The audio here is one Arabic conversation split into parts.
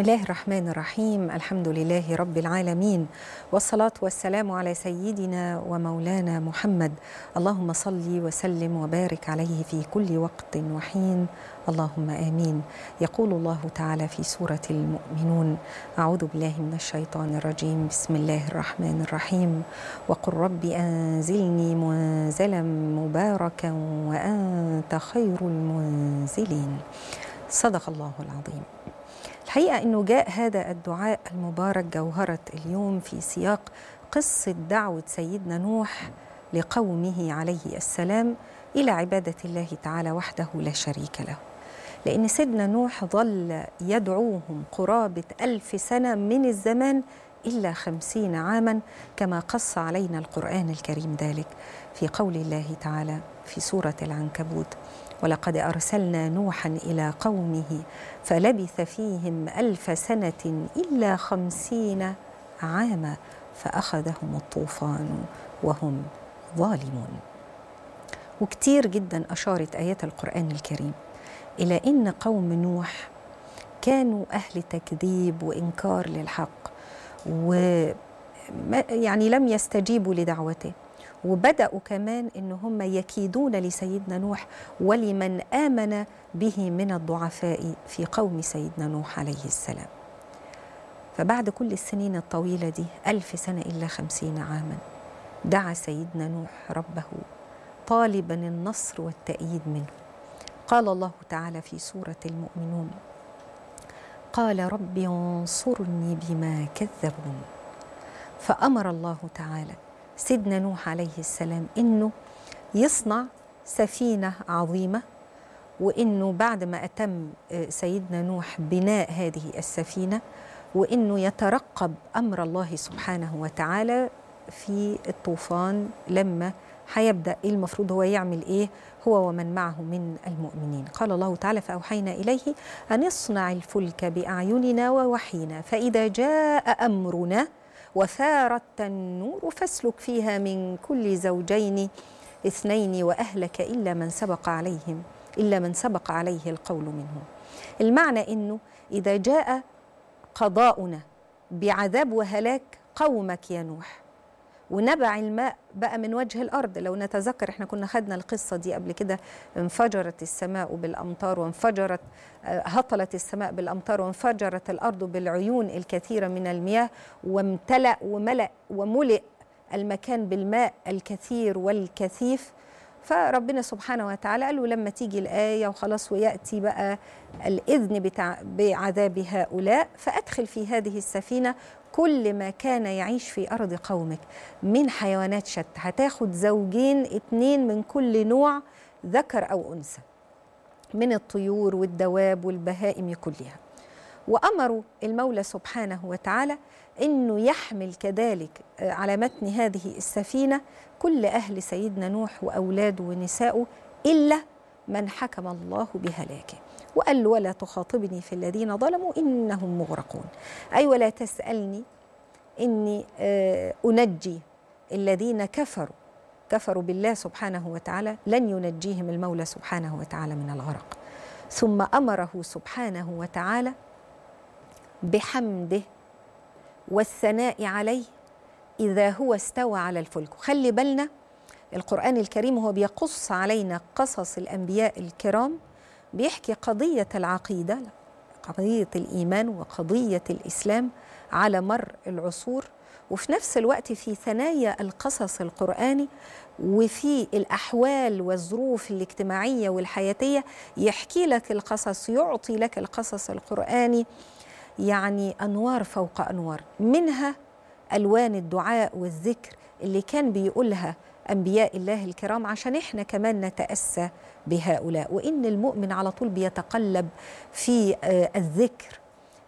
بسم الله الرحمن الرحيم الحمد لله رب العالمين والصلاة والسلام على سيدنا ومولانا محمد اللهم صل وسلم وبارك عليه في كل وقت وحين اللهم آمين يقول الله تعالى في سورة المؤمنون أعوذ بالله من الشيطان الرجيم بسم الله الرحمن الرحيم وقل رب أنزلني منزلا مباركا وأنت خير المنزلين صدق الله العظيم الحقيقة أنه جاء هذا الدعاء المبارك جوهرة اليوم في سياق قصة دعوة سيدنا نوح لقومه عليه السلام إلى عبادة الله تعالى وحده لا شريك له لأن سيدنا نوح ظل يدعوهم قرابة ألف سنة من الزمان إلا خمسين عاما كما قص علينا القرآن الكريم ذلك في قول الله تعالى في سورة العنكبوت ولقد أرسلنا نوحا إلى قومه فلبث فيهم ألف سنة إلا خمسين عاما فأخذهم الطوفان وهم ظالمون وكتير جدا أشارت آيات القرآن الكريم إلى أن قوم نوح كانوا أهل تكذيب وإنكار للحق و يعني لم يستجيبوا لدعوته وبدأوا كمان إن هم يكيدون لسيدنا نوح ولمن آمن به من الضعفاء في قوم سيدنا نوح عليه السلام فبعد كل السنين الطويلة دي ألف سنة إلا خمسين عاما دعا سيدنا نوح ربه طالبا النصر والتأييد منه قال الله تعالى في سورة المؤمنون قال رب انصرني بما كذبون فأمر الله تعالى سيدنا نوح عليه السلام انه يصنع سفينه عظيمه وانه بعد ما اتم آه، سيدنا نوح بناء هذه السفينه وانه يترقب امر الله سبحانه وتعالى في الطوفان لما هيبدا إيه المفروض هو يعمل ايه هو ومن معه من المؤمنين قال الله تعالى فاوحينا اليه ان اصنع الفلك باعيننا ووحينا فاذا جاء امرنا وثار التنور فاسلك فيها من كل زوجين اثنين وأهلك إلا من سبق عليهم إلا من سبق عليه القول منهم المعنى أنه إذا جاء قضاؤنا بعذاب وهلاك قومك يا نوح ونبع الماء بقى من وجه الارض لو نتذكر احنا كنا خدنا القصه دي قبل كده انفجرت السماء بالامطار وانفجرت آه، هطلت السماء بالامطار وانفجرت الارض بالعيون الكثيره من المياه وامتلأ وملأ وملئ المكان بالماء الكثير والكثيف فربنا سبحانه وتعالى قال له لما تيجي الآية وخلاص ويأتي بقى الإذن بتاع بعذاب هؤلاء فأدخل في هذه السفينة كل ما كان يعيش في أرض قومك من حيوانات شتى هتاخد زوجين اتنين من كل نوع ذكر أو أنثى من الطيور والدواب والبهائم كلها وأمروا المولى سبحانه وتعالى أنه يحمل كذلك آه، على متن هذه السفينة كل أهل سيدنا نوح وأولاده ونسائه إلا من حكم الله بهلاكه وقال له ولا تخاطبني في الذين ظلموا إنهم مغرقون أي ولا تسألني إني آه، أنجي الذين كفروا كفروا بالله سبحانه وتعالى لن ينجيهم المولى سبحانه وتعالى من الغرق ثم أمره سبحانه وتعالى بحمده والثناء عليه إذا هو استوى على الفلك خلي بالنا القرآن الكريم هو بيقص علينا قصص الأنبياء الكرام بيحكي قضية العقيدة قضية الإيمان وقضية الإسلام على مر العصور وفي نفس الوقت في ثنايا القصص القرآني وفي الأحوال والظروف الاجتماعية والحياتية يحكي لك القصص يعطي لك القصص القرآني يعني أنوار فوق أنوار منها ألوان الدعاء والذكر اللي كان بيقولها أنبياء الله الكرام عشان إحنا كمان نتأسى بهؤلاء وإن المؤمن على طول بيتقلب في آه، الذكر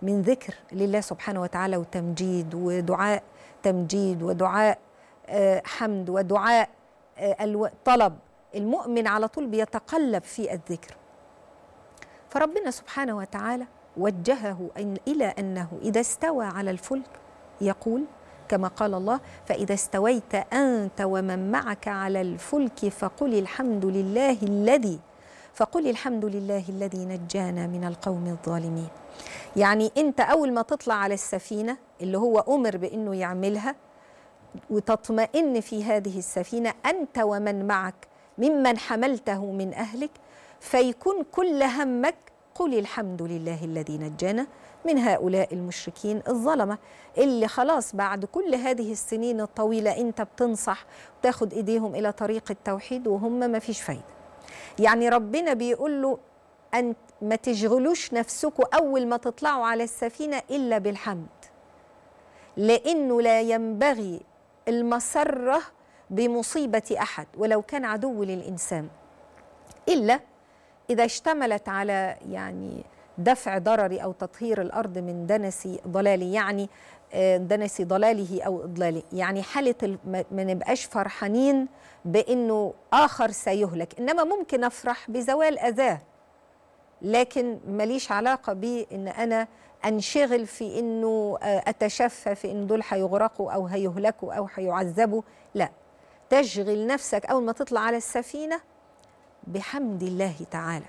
من ذكر لله سبحانه وتعالى وتمجيد ودعاء تمجيد ودعاء آه، حمد ودعاء آه، طلب المؤمن على طول بيتقلب في الذكر فربنا سبحانه وتعالى وجهه إن إلى أنه إذا استوى على الفلك يقول كما قال الله فإذا استويت أنت ومن معك على الفلك فقل الحمد لله الذي فقل الحمد لله الذي نجانا من القوم الظالمين يعني أنت أول ما تطلع على السفينة اللي هو أمر بأنه يعملها وتطمئن في هذه السفينة أنت ومن معك ممن حملته من أهلك فيكون كل همك قل الحمد لله الذي نجانا من هؤلاء المشركين الظلمة اللي خلاص بعد كل هذه السنين الطويلة انت بتنصح تاخد ايديهم الى طريق التوحيد وهم ما فيش فايدة يعني ربنا بيقول له أن ما تشغلوش نفسكم أول ما تطلعوا على السفينة إلا بالحمد لأنه لا ينبغي المسرة بمصيبة أحد ولو كان عدو للإنسان إلا إذا اشتملت على يعني دفع ضرري أو تطهير الأرض من دنس ضلالي يعني آه، دنس ضلاله أو إضلاله يعني حالة ما نبقاش فرحانين بأنه آخر سيهلك إنما ممكن أفرح بزوال أذاه لكن ماليش علاقة بأن أنا أنشغل في أنه آه، أتشفى في أن دول هيغرقوا أو هيهلكوا أو هيعذبوا لا تشغل نفسك أول ما تطلع على السفينة بحمد الله تعالى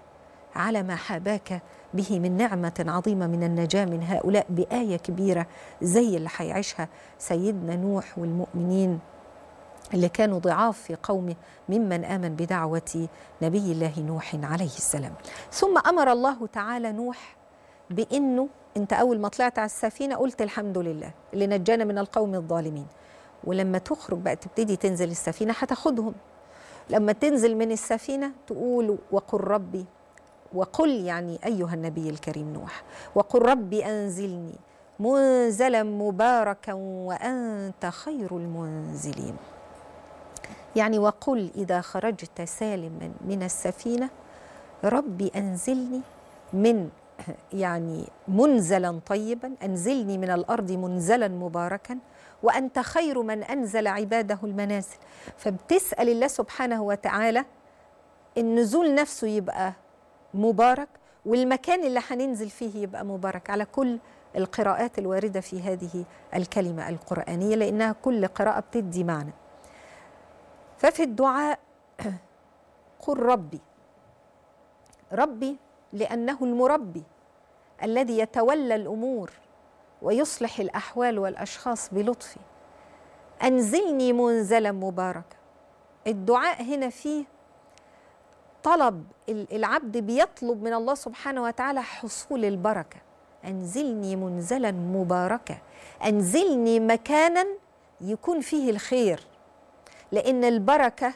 على ما حاباك به من نعمة عظيمة من النجاة من هؤلاء بآية كبيرة زي اللي حيعيشها سيدنا نوح والمؤمنين اللي كانوا ضعاف في قومه ممن آمن بدعوة نبي الله نوح عليه السلام ثم أمر الله تعالى نوح بأنه أنت أول ما طلعت على السفينة قلت الحمد لله اللي نجانا من القوم الظالمين ولما تخرج بقى تبتدي تنزل السفينة هتاخدهم لما تنزل من السفينة تقول وقل ربي وقل يعني أيها النبي الكريم نوح وقل ربي أنزلني منزلا مباركا وأنت خير المنزلين يعني وقل إذا خرجت سالما من السفينة ربي أنزلني من يعني منزلا طيبا أنزلني من الأرض منزلا مباركا وأنت خير من أنزل عباده المنازل فبتسأل الله سبحانه وتعالى النزول نفسه يبقى مبارك والمكان اللي هننزل فيه يبقى مبارك على كل القراءات الوارده في هذه الكلمه القرانيه لانها كل قراءه بتدي معنى ففي الدعاء قل ربي ربي لانه المربي الذي يتولى الامور ويصلح الأحوال والأشخاص بلطفي أنزلني منزلا مباركا الدعاء هنا فيه طلب العبد بيطلب من الله سبحانه وتعالى حصول البركة أنزلني منزلا مباركا أنزلني مكانا يكون فيه الخير لأن البركة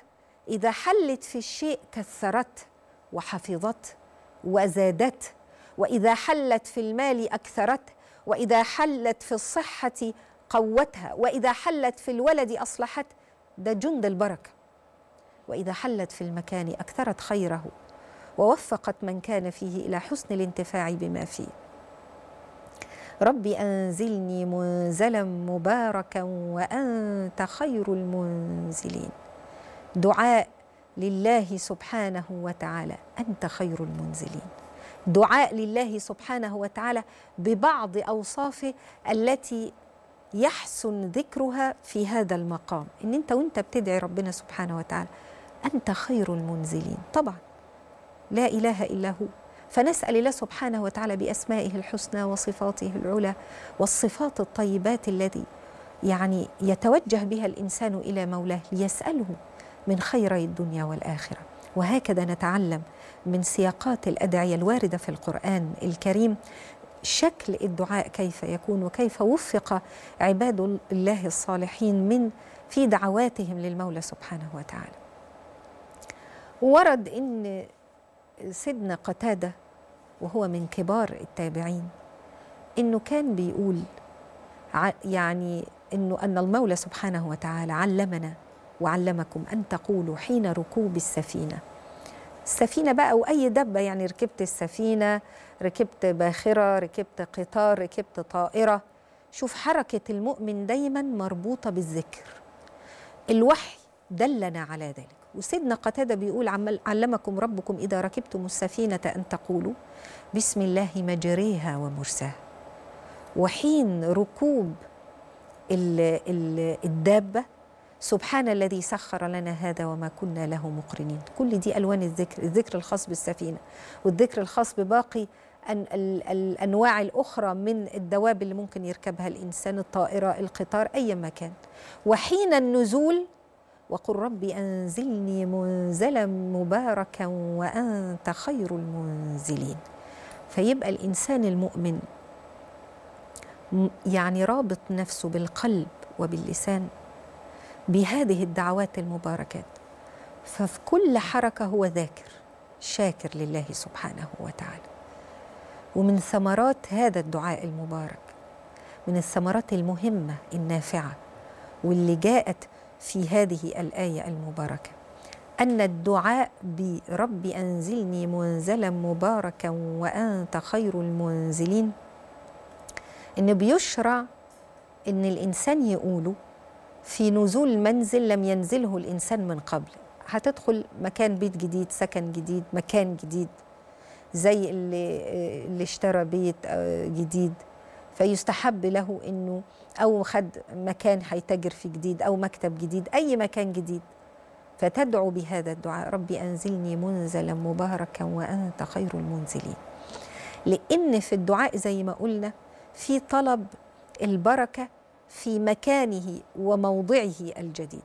إذا حلت في الشيء كثرت وحفظت وزادت وإذا حلت في المال أكثرت وإذا حلت في الصحة قوتها وإذا حلت في الولد أصلحت ده جند البركة وإذا حلت في المكان أكثرت خيره ووفقت من كان فيه إلى حسن الانتفاع بما فيه ربي أنزلني منزلا مباركا وأنت خير المنزلين دعاء لله سبحانه وتعالى أنت خير المنزلين دعاء لله سبحانه وتعالى ببعض أوصافه التي يحسن ذكرها في هذا المقام إن أنت وأنت بتدعي ربنا سبحانه وتعالى أنت خير المنزلين طبعا لا إله إلا هو فنسأل الله سبحانه وتعالى بأسمائه الحسنى وصفاته العلى والصفات الطيبات التي يعني يتوجه بها الإنسان إلى مولاه ليسأله من خيري الدنيا والآخرة وهكذا نتعلم من سياقات الادعيه الوارده في القران الكريم شكل الدعاء كيف يكون وكيف وفق عباد الله الصالحين من في دعواتهم للمولى سبحانه وتعالى ورد ان سيدنا قتاده وهو من كبار التابعين انه كان بيقول يعني انه ان المولى سبحانه وتعالى علمنا وعلمكم أن تقولوا حين ركوب السفينة السفينة بقى وأي دبة يعني ركبت السفينة ركبت باخرة ركبت قطار ركبت طائرة شوف حركة المؤمن دايما مربوطة بالذكر الوحي دلنا على ذلك وسيدنا قتادة بيقول علمكم ربكم إذا ركبتم السفينة أن تقولوا بسم الله مجريها ومرساها وحين ركوب الدابة سبحان الذي سخر لنا هذا وما كنا له مقرنين كل دي ألوان الذكر الذكر الخاص بالسفينة والذكر الخاص بباقي الأنواع الأخرى من الدواب اللي ممكن يركبها الإنسان الطائرة القطار أي مكان وحين النزول وقل رب أنزلني منزلا مباركا وأنت خير المنزلين فيبقى الإنسان المؤمن يعني رابط نفسه بالقلب وباللسان بهذه الدعوات المباركات ففي كل حركة هو ذاكر شاكر لله سبحانه وتعالى ومن ثمرات هذا الدعاء المبارك من الثمرات المهمة النافعة واللي جاءت في هذه الآية المباركة أن الدعاء برب أنزلني منزلا مباركا وأنت خير المنزلين إن بيشرع إن الإنسان يقوله في نزول منزل لم ينزله الإنسان من قبل هتدخل مكان بيت جديد سكن جديد مكان جديد زي اللي, اللي اشترى بيت آه، جديد فيستحب له انه او خد مكان هيتاجر في جديد او مكتب جديد اي مكان جديد فتدعو بهذا الدعاء ربي انزلني منزلا مباركا وانت خير المنزلين لان في الدعاء زي ما قلنا في طلب البركه في مكانه وموضعه الجديد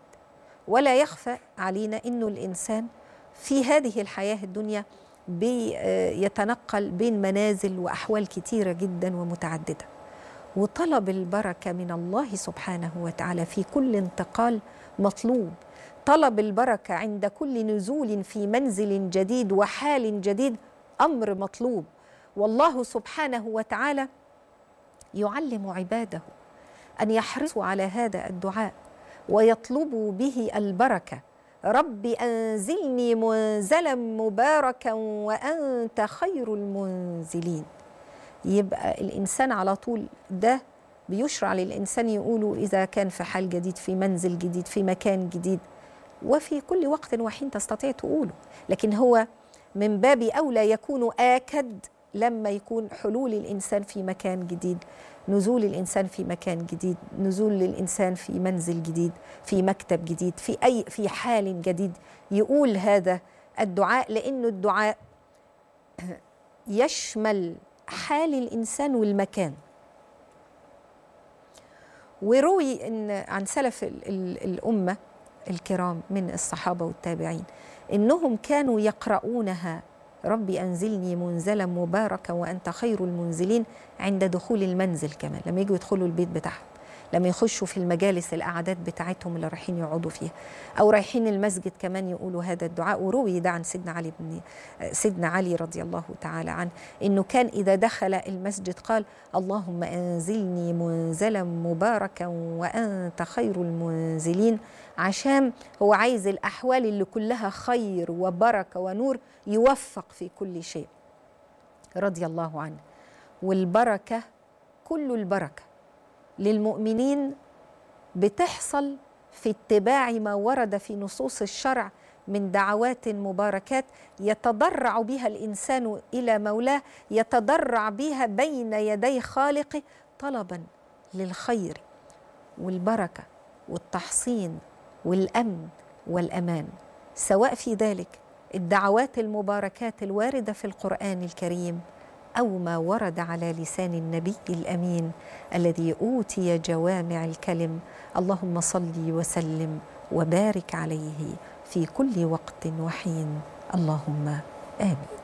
ولا يخفى علينا انه الانسان في هذه الحياه الدنيا بيتنقل آه، يتنقل بين منازل واحوال كثيرة جدا ومتعدده وطلب البركه من الله سبحانه وتعالى في كل انتقال مطلوب طلب البركه عند كل نزول في منزل جديد وحال جديد امر مطلوب والله سبحانه وتعالى يعلم عباده أن يحرصوا على هذا الدعاء ويطلبوا به البركة رب أنزلني منزلا مباركا وأنت خير المنزلين يبقى الإنسان على طول ده بيشرع للإنسان يقوله إذا كان في حال جديد في منزل جديد في مكان جديد وفي كل وقت وحين تستطيع تقوله لكن هو من باب أولى يكون آكد لما يكون حلول الإنسان في مكان جديد نزول الانسان في مكان جديد نزول للانسان في منزل جديد في مكتب جديد في اي في حال جديد يقول هذا الدعاء لانه الدعاء يشمل حال الانسان والمكان وروي ان عن سلف الامه الكرام من الصحابه والتابعين انهم كانوا يقرؤونها ربي أنزلني منزلا مباركا وأنت خير المنزلين عند دخول المنزل كمان لما يجوا يدخلوا البيت بتاعهم لما يخشوا في المجالس الأعداد بتاعتهم اللي رايحين يقعدوا فيها أو رايحين المسجد كمان يقولوا هذا الدعاء وروي ده عن سيدنا علي بن سيدنا علي رضي الله تعالى عنه إنه كان إذا دخل المسجد قال اللهم أنزلني منزلا مباركا وأنت خير المنزلين عشان هو عايز الأحوال اللي كلها خير وبركة ونور يوفق في كل شيء رضي الله عنه والبركة كل البركة للمؤمنين بتحصل في اتباع ما ورد في نصوص الشرع من دعوات مباركات يتضرع بها الانسان الى مولاه يتضرع بها بين يدي خالقه طلبا للخير والبركه والتحصين والامن والامان سواء في ذلك الدعوات المباركات الوارده في القران الكريم او ما ورد على لسان النبي الامين الذي اوتي جوامع الكلم اللهم صل وسلم وبارك عليه في كل وقت وحين اللهم امين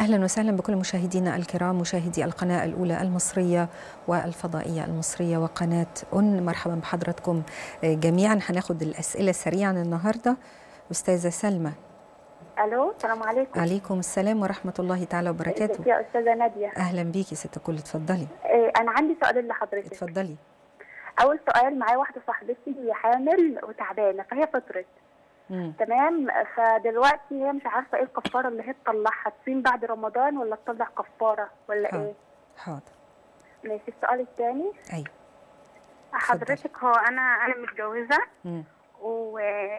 أهلا وسهلا بكل مشاهدينا الكرام مشاهدي القناة الأولى المصرية والفضائية المصرية وقناة أن مرحبا بحضراتكم جميعا هناخد الأسئلة سريعا النهاردة أستاذة سلمى الو السلام عليكم عليكم السلام ورحمه الله تعالى وبركاته يا استاذه ناديه اهلا بيكي ست كل اتفضلي إيه، انا عندي سؤال لحضرتك اتفضلي اول سؤال معايا واحده صاحبتي هي حامل وتعبانه فهي فطرت مم. تمام فدلوقتي هي مش عارفه ايه الكفاره اللي هي تطلعها تصين بعد رمضان ولا تطلع كفاره ولا حاضر. ايه؟ حاضر ماشي السؤال الثاني ايوه حضرتك هو انا انا متجوزه و...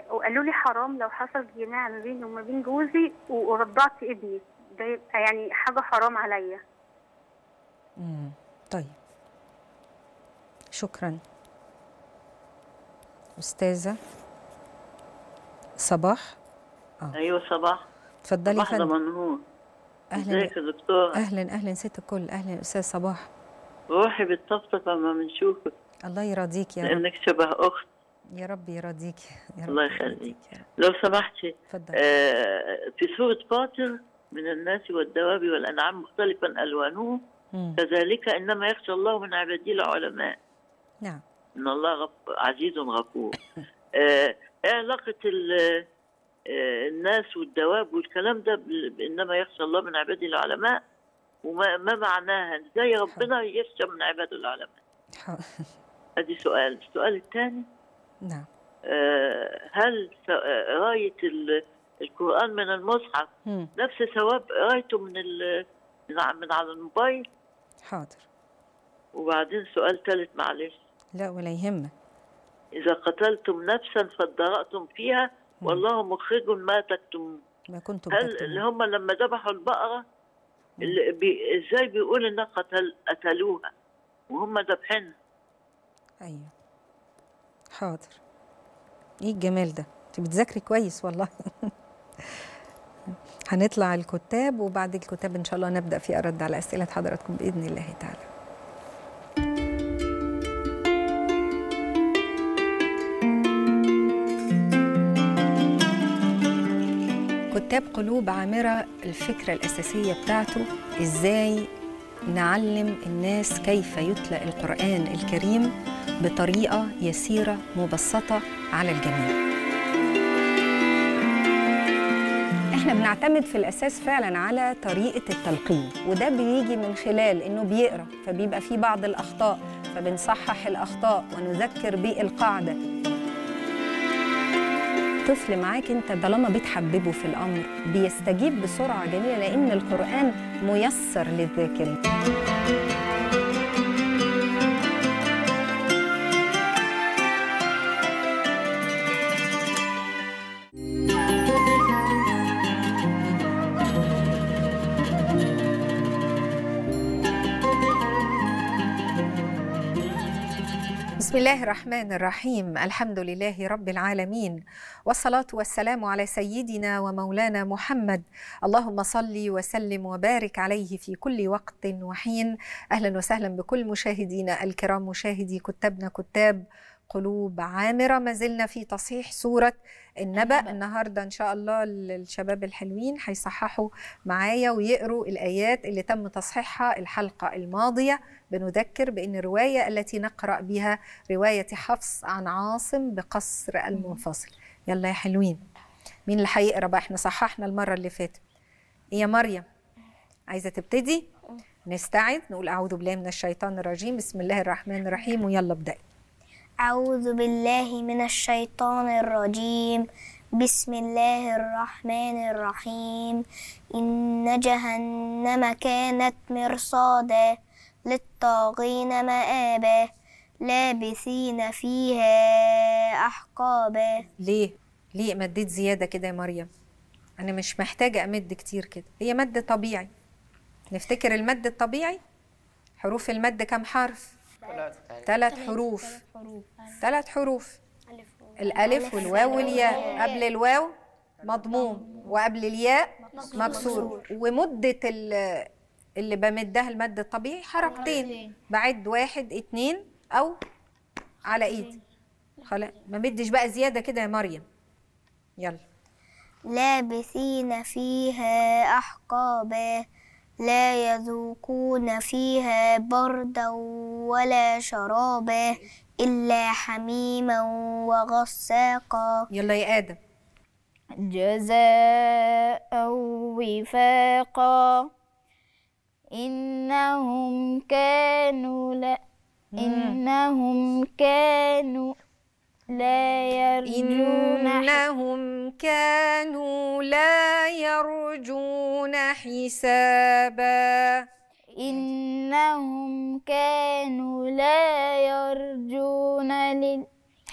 وقالوا لي حرام لو حصل جناع ما بيني وما بين جوزي ورضعت ابني ده يبقى يعني حاجه حرام عليا امم طيب شكرا استاذه صباح آه. ايوه صباح تفضلي يا فندم منهور اهلا ازيك يا دكتور اهلا اهلا ست الكل اهلا استاذ صباح روحي بتطفطف لما بنشوفك الله يرضيك يا رب لانك شبه اخت يا رب يرضيك يا رب الله يخليك لو سمحتي تفضلي آه في سوره فاطر من الناس والدواب والانعام مختلفا الوانه كذلك انما يخشى الله من عباده العلماء نعم ان الله غف... عزيز غفور آه ايه علاقه آه، الناس والدواب والكلام ده انما يخشى الله من عباده العلماء وما ما معناها ازاي ربنا يخشى من عباده العلماء ادي سؤال السؤال الثاني نعم آه، هل آه، قرايه القران من المصحف نفس ثواب قرايته من من على الموبايل حاضر وبعدين سؤال ثالث معلش لا ولا يهمك إذا قتلتم نفسا فادرأتم فيها والله مخرج ما تكتمون ما كنتم هل اللي هم لما ذبحوا البقرة اللي بي إزاي بيقول إن قتل قتلوها وهم ذابحينها أيوه حاضر إيه الجمال ده أنت بتذاكري كويس والله هنطلع الكتاب وبعد الكتاب ان شاء الله نبدا في ارد على اسئله حضراتكم باذن الله تعالى كتاب قلوب عامرة الفكرة الأساسية بتاعته إزاي نعلم الناس كيف يتلى القرآن الكريم بطريقة يسيرة مبسطة على الجميع احنا بنعتمد في الاساس فعلا على طريقه التلقين وده بيجي من خلال انه بيقرا فبيبقى فيه بعض الاخطاء فبنصحح الاخطاء ونذكر بالقاعده الطفل معاك انت طالما بتحببه في الامر بيستجيب بسرعه جميله لان القران ميسر للذاكره بسم الله الرحمن الرحيم الحمد لله رب العالمين والصلاة والسلام على سيدنا ومولانا محمد اللهم صل وسلم وبارك عليه في كل وقت وحين أهلا وسهلا بكل مشاهدينا الكرام مشاهدي كتابنا كتاب قلوب عامرة ما زلنا في تصحيح صورة النبأ النهاردة إن شاء الله الشباب الحلوين هيصححوا معايا ويقروا الآيات اللي تم تصحيحها الحلقة الماضية بنذكر بأن الرواية التي نقرأ بها رواية حفص عن عاصم بقصر المنفصل يلا يا حلوين مين اللي هيقرا بقى احنا صححنا المرة اللي فاتت يا مريم عايزة تبتدي نستعد نقول أعوذ بالله من الشيطان الرجيم بسم الله الرحمن الرحيم ويلا ابدأي أعوذ بالله من الشيطان الرجيم بسم الله الرحمن الرحيم إن جهنم كانت مرصادا للطاغين مآبا لابثين فيها أحقابا ليه؟ ليه مديت زيادة كده يا مريم؟ أنا مش محتاجة أمد كتير كده هي مد طبيعي نفتكر المد الطبيعي حروف المد كام حرف؟ ثلاث حروف ثلاث حروف الألف والواو والياء قبل الواو مضموم وقبل الياء مكسور ومدة اللي بمدها المد الطبيعي حركتين بعد واحد اتنين أو على إيدي خلاص ما مدش بقى زيادة كده يا مريم يلا لابسين فيها أحقابا لا يذوقون فيها بردا ولا شرابا إلا حميما وغساقا يلا يا آدم جزاء وفاقا إنهم كانوا لا إنهم كانوا لا يرجون إنهم كانوا لا يرجون حسابا إنهم كانوا لا يرجون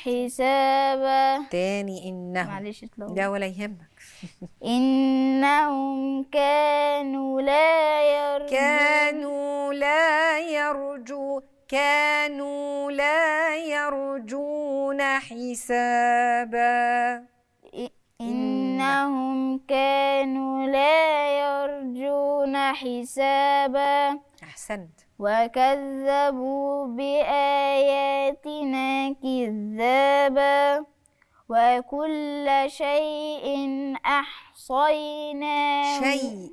حسابا تاني إنهم معلش ده ولا يهمك إنهم كانوا لا يرجون كانوا لا يرجون كانوا لا يرجون حسابا إنهم كانوا لا يرجون حسابا أحسنت وكذبوا بآياتنا كذابا وكل شيء أحصينا شيء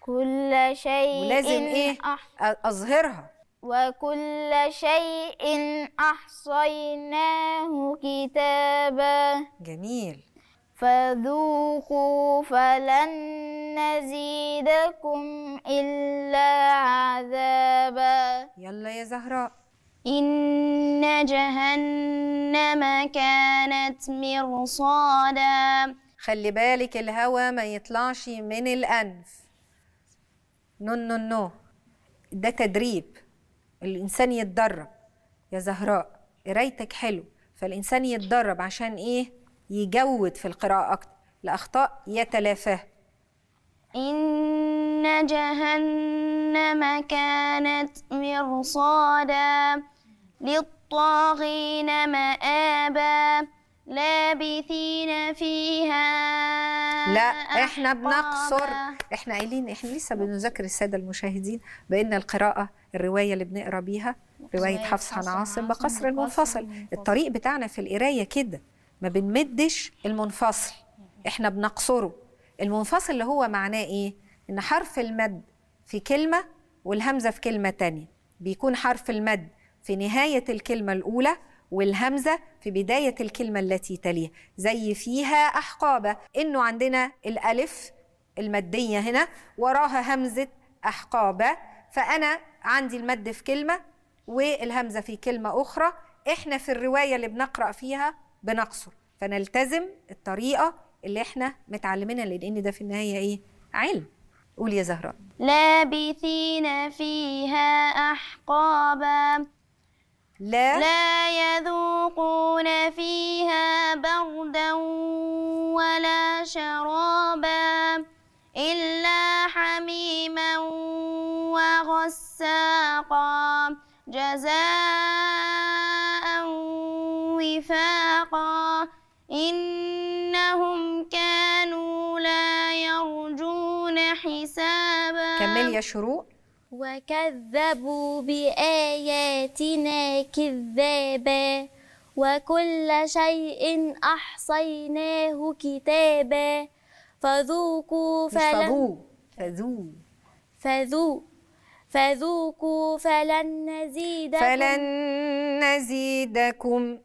كل شيء ولازم إيه أظهرها وكل شيء أحصيناه كتابا جميل فذوقوا فلن نزيدكم إلا عذابا يلا يا زهراء إن جهنم كانت مرصادا خلي بالك الهوا ما يطلعش من الأنف نو نو نو ده تدريب الإنسان يتدرب يا زهراء قرايتك حلو فالإنسان يتدرب عشان إيه يجود في القراءة أكتر لاخطاء يتلافاها إن جهنم كانت مرصادا للطاغين مآبا لابثين فيها لا احنا بنقصر احنا قايلين احنا لسه بنذاكر الساده المشاهدين بان القراءه الروايه اللي بنقرا بيها روايه إيه؟ حفص عن عاصم بقصر المنفصل الطريق بتاعنا في القرايه كده ما بنمدش المنفصل احنا بنقصره المنفصل اللي هو معناه ايه ان حرف المد في كلمه والهمزه في كلمه تانية بيكون حرف المد في نهايه الكلمه الاولى والهمزه في بدايه الكلمه التي تليها زي فيها احقابه انه عندنا الالف الماديه هنا وراها همزه احقابه فأنا عندي المد في كلمة والهمزة في كلمة أخرى إحنا في الرواية اللي بنقرأ فيها بنقصر فنلتزم الطريقة اللي إحنا متعلمينها لأن ده في النهاية إيه؟ علم قول يا زهراء لابثين فيها أحقابا لا لا يذوقون فيها بردا ولا شرابا إلا حميما وغساقا جزاء وفاقا إنهم كانوا لا يرجون حسابا كمل يا شروق وكذبوا بآياتنا كذابا وكل شيء أحصيناه كتابا فذوقوا فلن فذو فذو فذوقوا فلن نزيدكم فلن نزيدكم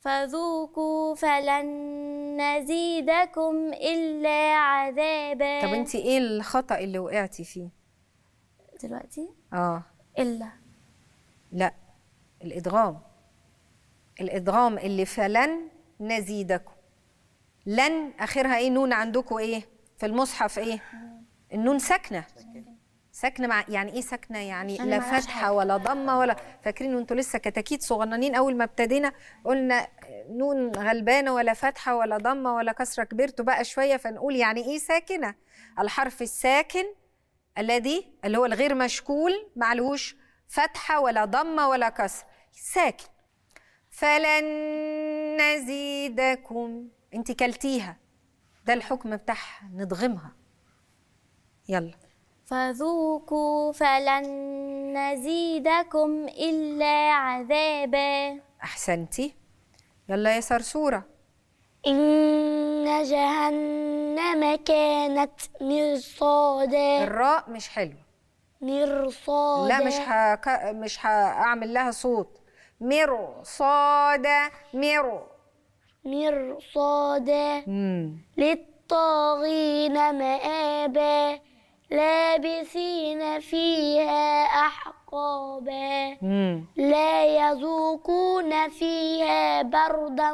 فذوقوا فلن نزيدكم إلا عذابا طب أنت إيه الخطأ اللي وقعتي فيه؟ دلوقتي؟ آه إلا لا الإدغام الإدغام اللي فلن نزيدكم لن اخرها ايه نون عندكم ايه في المصحف ايه النون ساكنه ساكنه مع يعني ايه ساكنه يعني لا فتحه ولا ضمه ولا فاكرين وانتوا لسه كتاكيت صغننين اول ما ابتدينا قلنا نون غلبانه ولا فتحه ولا ضمه ولا كسره كبرتوا بقى شويه فنقول يعني ايه ساكنه الحرف الساكن الذي اللي هو الغير مشكول معلهوش فتحه ولا ضمه ولا كسر ساكن فلن نزيدكم انت كلتيها ده الحكم بتاعها نضغمها يلا فذوقوا فلن نزيدكم إلا عذابا أحسنتي يلا يا سرسورة إن جهنم كانت مرصادا الراء مش حلوة مرصادا لا مش هك... مش هعمل لها صوت مرصادا مرصادا مرصادا للطاغين مآبا لابسين فيها أحقابا لا يذوقون فيها بردا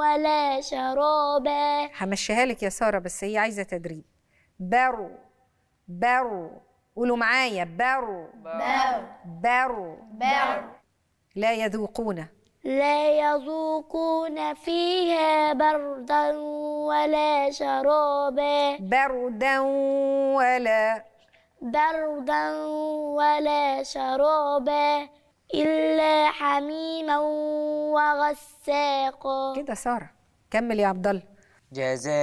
ولا شرابا همشيها لك يا سارة بس هي عايزة تدريب برو برو قولوا معايا برو برو برو, برو. لا يذوقون لا يذوقون فيها بردا ولا شرابا بردا ولا بردا ولا شرابا إلا حميما وغساقا كده سارة كمل يا عبد الله جزاء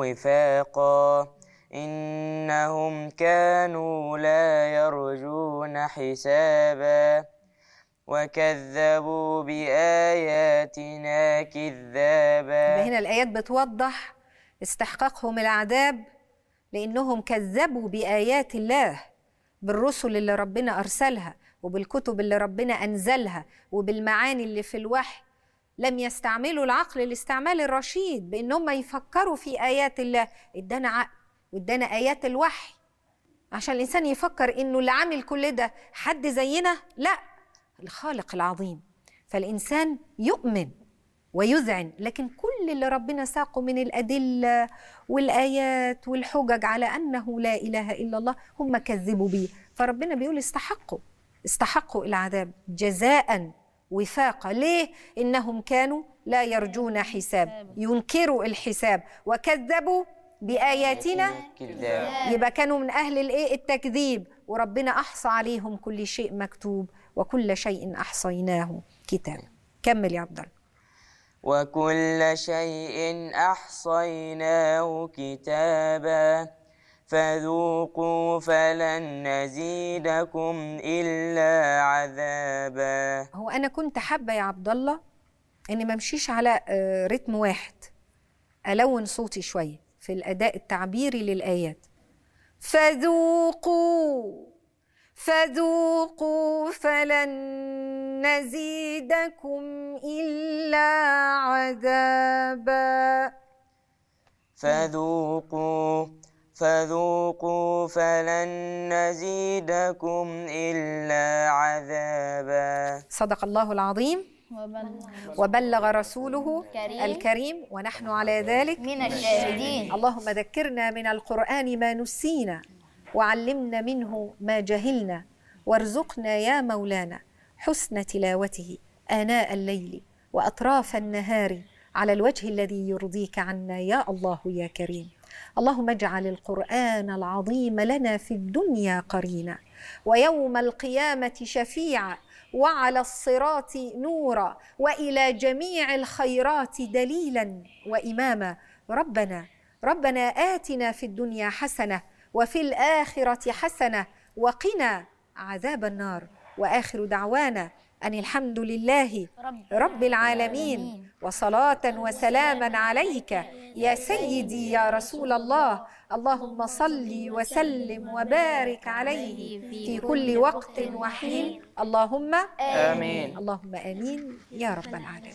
وفاقا إنهم كانوا لا يرجون حسابا وكذبوا بآياتنا كذابا هنا الآيات بتوضح استحقاقهم العذاب لأنهم كذبوا بآيات الله بالرسل اللي ربنا أرسلها وبالكتب اللي ربنا أنزلها وبالمعاني اللي في الوحي لم يستعملوا العقل الاستعمال الرشيد بأن يفكروا في آيات الله ادانا عقل وادانا آيات الوحي عشان الإنسان يفكر إنه اللي عامل كل ده حد زينا لأ الخالق العظيم فالإنسان يؤمن ويذعن لكن كل اللي ربنا ساقه من الأدلة والآيات والحجج على أنه لا إله إلا الله هم كذبوا بيه فربنا بيقول استحقوا استحقوا العذاب جزاء وفاقا ليه إنهم كانوا لا يرجون حساب ينكروا الحساب وكذبوا بآياتنا يبقى كانوا من أهل الإيه التكذيب وربنا أحصى عليهم كل شيء مكتوب وكل شيء أحصيناه كتابا كمل يا عبد الله وكل شيء أحصيناه كتابا فذوقوا فلن نزيدكم إلا عذابا هو أنا كنت حابة يا عبد الله إني ما امشيش على آه، رتم واحد ألون صوتي شوية في الأداء التعبيري للآيات فذوقوا فذوقوا فلن نزيدكم إلا عذابا فذوقوا فذوقوا فلن نزيدكم إلا عذابا صدق الله العظيم وبلغ رسوله الكريم, الكريم ونحن على ذلك من الشاهدين اللهم ذكرنا من القرآن ما نسينا وعلمنا منه ما جهلنا وارزقنا يا مولانا حسن تلاوته آناء الليل وأطراف النهار على الوجه الذي يرضيك عنا يا الله يا كريم اللهم اجعل القرآن العظيم لنا في الدنيا قرينا ويوم القيامة شفيعا وعلى الصراط نورا والى جميع الخيرات دليلا واماما ربنا ربنا اتنا في الدنيا حسنه وفي الآخرة حسنة وقنا عذاب النار وآخر دعوانا أن الحمد لله رب العالمين وصلاة وسلاما عليك يا سيدي يا رسول الله اللهم صل وسلم وبارك عليه في كل وقت وحين اللهم آمين اللهم آمين يا رب العالمين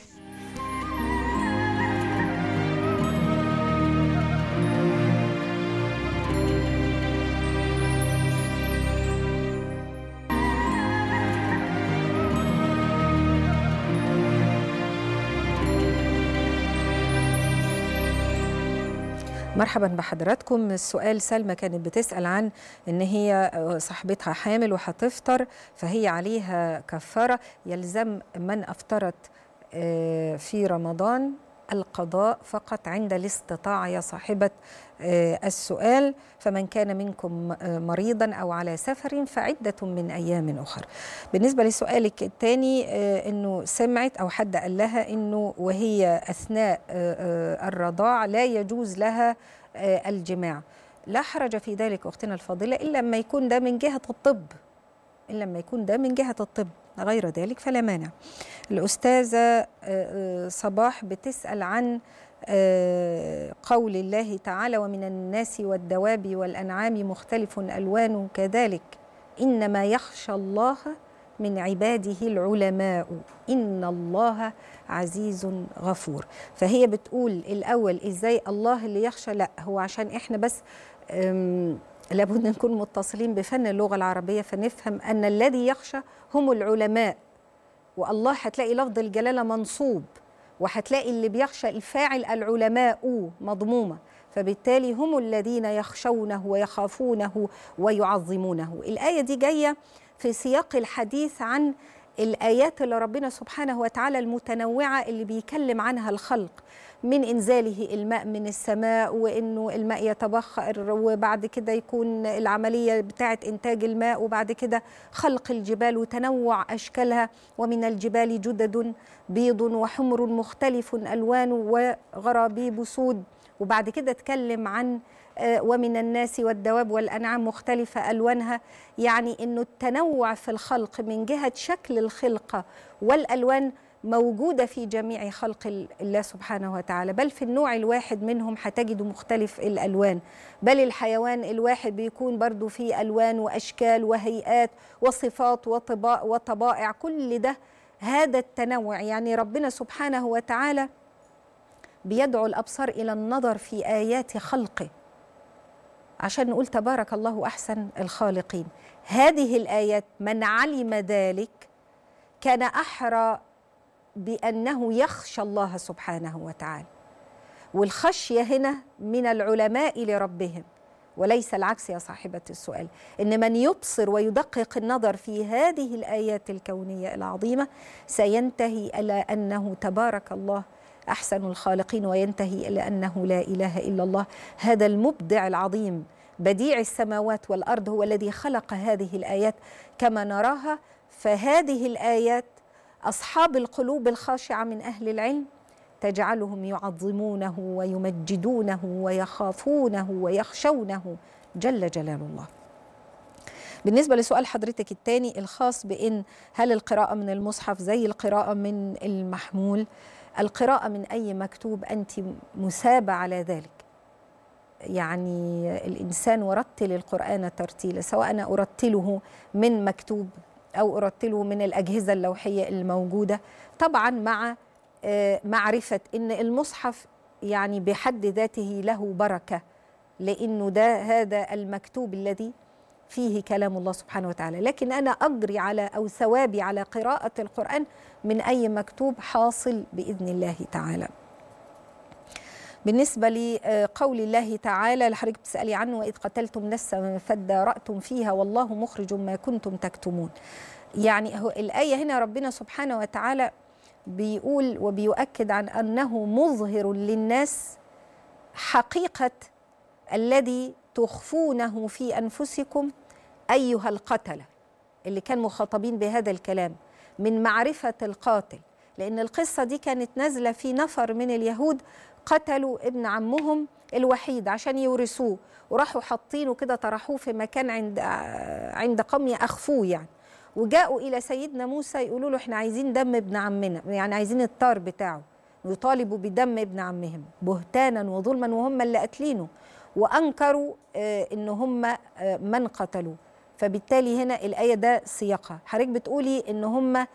مرحبا بحضراتكم السؤال سلمى كانت بتسأل عن ان هي آه، صاحبتها حامل وهتفطر فهي عليها كفارة يلزم من أفطرت آه، في رمضان القضاء فقط عند الاستطاعة يا صاحبة آه، السؤال فمن كان منكم آه، مريضا أو على سفر فعدة من أيام أخر بالنسبة لسؤالك الثاني آه، أنه سمعت أو حد قال لها أنه وهي أثناء الرضاع لا يجوز لها الجماع لا حرج في ذلك أختنا الفاضلة إلا ما يكون ده من جهة الطب إلا ما يكون ده من جهة الطب غير ذلك فلا مانع الأستاذة آه، آه، صباح بتسأل عن آه، قول الله تعالى ومن الناس والدواب والأنعام مختلف ألوان كذلك إنما يخشى الله من عباده العلماء إن الله عزيز غفور فهي بتقول الأول إزاي الله اللي يخشى لا هو عشان إحنا بس لابد نكون متصلين بفن اللغة العربية فنفهم أن الذي يخشى هم العلماء والله هتلاقي لفظ الجلالة منصوب وهتلاقي اللي بيخشى الفاعل العلماء مضمومة فبالتالي هم الذين يخشونه ويخافونه ويعظمونه الآية دي جاية في سياق الحديث عن الآيات اللي ربنا سبحانه وتعالى المتنوعة اللي بيكلم عنها الخلق من إنزاله الماء من السماء وإنه الماء يتبخر وبعد كده يكون العملية بتاعة إنتاج الماء وبعد كده خلق الجبال وتنوع أشكالها ومن الجبال جدد بيض وحمر مختلف ألوان وغرابيب سود وبعد كده اتكلم عن آه، ومن الناس والدواب والأنعام مختلفة ألوانها يعني أنه التنوع في الخلق من جهة شكل الخلقة والألوان موجودة في جميع خلق الله سبحانه وتعالى بل في النوع الواحد منهم هتجد مختلف الألوان بل الحيوان الواحد بيكون برضو فيه ألوان وأشكال وهيئات وصفات وطباء وطبائع كل ده هذا التنوع يعني ربنا سبحانه وتعالى بيدعو الأبصار إلى النظر في آيات خلقه عشان نقول تبارك الله أحسن الخالقين هذه الآيات من علم ذلك كان أحرى بأنه يخشى الله سبحانه وتعالى والخشية هنا من العلماء لربهم وليس العكس يا صاحبة السؤال إن من يبصر ويدقق النظر في هذه الآيات الكونية العظيمة سينتهي إلى أنه تبارك الله أحسن الخالقين وينتهي إلى أنه لا إله إلا الله هذا المبدع العظيم بديع السماوات والأرض هو الذي خلق هذه الآيات كما نراها فهذه الآيات أصحاب القلوب الخاشعة من أهل العلم تجعلهم يعظمونه ويمجدونه ويخافونه ويخشونه جل جلال الله بالنسبة لسؤال حضرتك الثاني الخاص بإن هل القراءة من المصحف زي القراءة من المحمول؟ القراءة من أي مكتوب أنت مثابة على ذلك يعني الإنسان ورتل القرآن ترتيلا سواء أنا أرتله من مكتوب أو أرتله من الأجهزة اللوحية الموجودة طبعا مع آه، معرفة أن المصحف يعني بحد ذاته له بركة لأنه ده هذا المكتوب الذي فيه كلام الله سبحانه وتعالى لكن أنا أجري على أو ثوابي على قراءة القرآن من أي مكتوب حاصل بإذن الله تعالى بالنسبة لقول الله تعالى لحضرتك بتسألي عنه وإذ قتلتم نفسا فادارأتم فيها والله مخرج ما كنتم تكتمون يعني الآية هنا ربنا سبحانه وتعالى بيقول وبيؤكد عن أنه مظهر للناس حقيقة الذي تخفونه في أنفسكم أيها القتلة اللي كان مخاطبين بهذا الكلام من معرفة القاتل لأن القصة دي كانت نازلة في نفر من اليهود قتلوا ابن عمهم الوحيد عشان يورثوه وراحوا حاطينه كده طرحوه في مكان عند عند قمي اخفوه يعني وجاءوا الى سيدنا موسى يقولوا له احنا عايزين دم ابن عمنا يعني عايزين الطار بتاعه ويطالبوا بدم ابن عمهم بهتانا وظلما وهم اللي قاتلينه وأنكروا آه، إن هم آه، من قتلوه فبالتالي هنا الآية ده سياقها حضرتك بتقولي إن هم آه،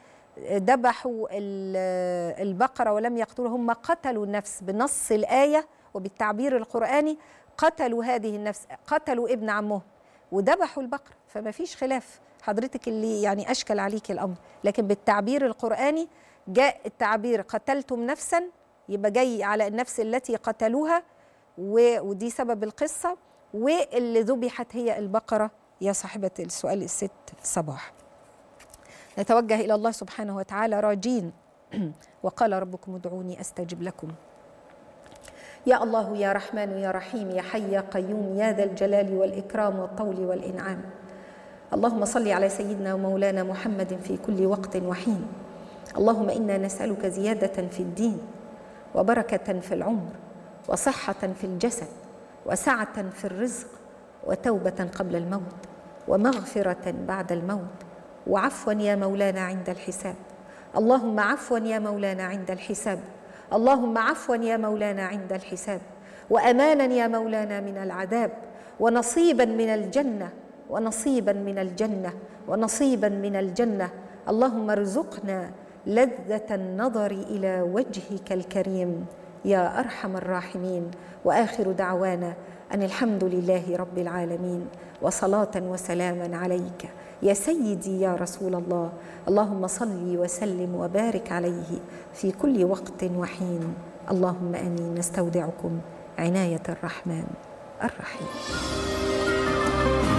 ذبحوا البقرة ولم يقتلوا هم قتلوا النفس بنص الآية وبالتعبير القرآني قتلوا هذه النفس قتلوا ابن عمهم وذبحوا البقرة فما فيش خلاف حضرتك اللي يعني أشكل عليك الأمر لكن بالتعبير القرآني جاء التعبير قتلتم نفسا يبقى جاي على النفس التي قتلوها ودي سبب القصة واللي ذبحت هي البقرة يا صاحبة السؤال الست صباح نتوجه إلى الله سبحانه وتعالى راجين وقال ربكم ادعوني أستجب لكم يا الله يا رحمن يا رحيم يا حي يا قيوم يا ذا الجلال والإكرام والطول والإنعام اللهم صل على سيدنا ومولانا محمد في كل وقت وحين اللهم إنا نسألك زيادة في الدين وبركة في العمر وصحة في الجسد وسعة في الرزق وتوبة قبل الموت ومغفرة بعد الموت وعفوا يا مولانا عند الحساب اللهم عفوا يا مولانا عند الحساب اللهم عفوا يا مولانا عند الحساب وأمانا يا مولانا من العذاب ونصيبا من الجنة ونصيبا من الجنة ونصيبا من الجنة اللهم ارزقنا لذة النظر إلى وجهك الكريم يا ارحم الراحمين واخر دعوانا ان الحمد لله رب العالمين وصلاه وسلاما عليك يا سيدي يا رسول الله اللهم صل وسلم وبارك عليه في كل وقت وحين اللهم امين نستودعكم عنايه الرحمن الرحيم